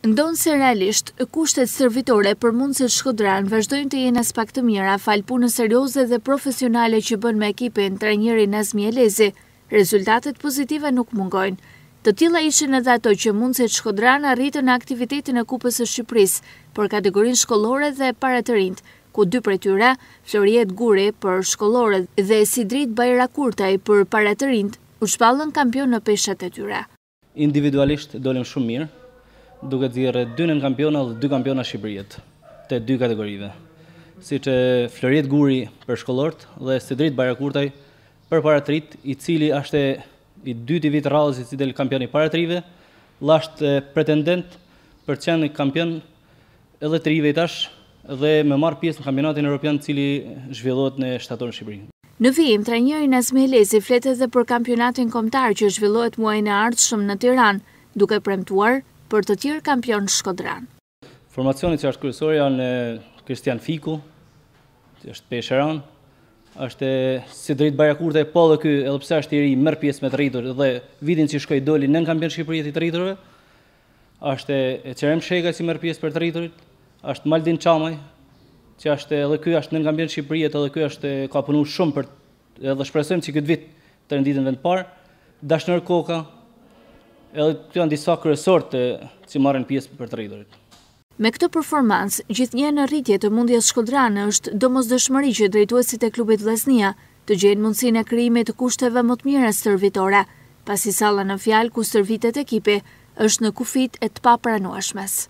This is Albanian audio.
Ndonë se realisht, kushtet servitore për mundësit shkodran vazhdojnë të jenë as pak të mira falë punën serioze dhe profesionale që bën me ekipin të njëri në lezi, rezultatet pozitive nuk mungojnë. Të tila ishën edhe ato që mundësit shkodran arritën në aktivitetin e kupës e Shqipëris për kategorin shkollore dhe paratërind, ku dy për tyra, Floriet Guri për shkollore dhe Sidrit Bajra Kurtaj për paratërind, u shpallën kampion në peshat e tyra. Individualisht dolem shumë mirë, duke të dhjerë dy në kampiona dhe dy kampiona Shqipërijet të dy kategorive, si që Floriet Guri për shkollort dhe Sidrit Barakurtaj për paratrit, i cili ashte i dy të vitë rrallës i cilë kampioni paratrive, lasht pretendent për të qenë kampion edhe të rive i tash dhe me marë pjesë në kampionatin Europian cili zhvillot në shtatorën Shqipëri. Në vijim, tre njëri në Smelezi fletet dhe për kampionatin komtar që zhvillot muaj në ardhë shumë në Tiran, duke premtuar për të tjerë kampion Shkodran. Formacionit që është kërësor janë Kristian Fiku, që është Pesheran, është si dritë bajakurte, po dhe kjo edhe pëse është i ri mërë pjesë me të rritur dhe vidin që shkoj doli në në kampion Shqipërjet i të rriturve, është e Sheka Shega si mërë pjesë për të rriturit, është Maldin Qamaj, që është edhe kjo është në në kampion Shqipërjet edhe kjo është ka punu shumë për edhe shpresojmë që këtë vit të rënditin vend parë, dashnër koka, edhe të janë disa kërësor të që marën pjesë për të rridurit. Me këtë performans, gjithë një në rritje të mundjes shkodranë është do mos dëshmëri që drejtuesit e klubit Vlasnia të gjenë mundësin e kryimit të kushteve më të mjëra stërvitore, pasi sala në fjalë ku së tërvitet është në kufit e të pa pranuashmes.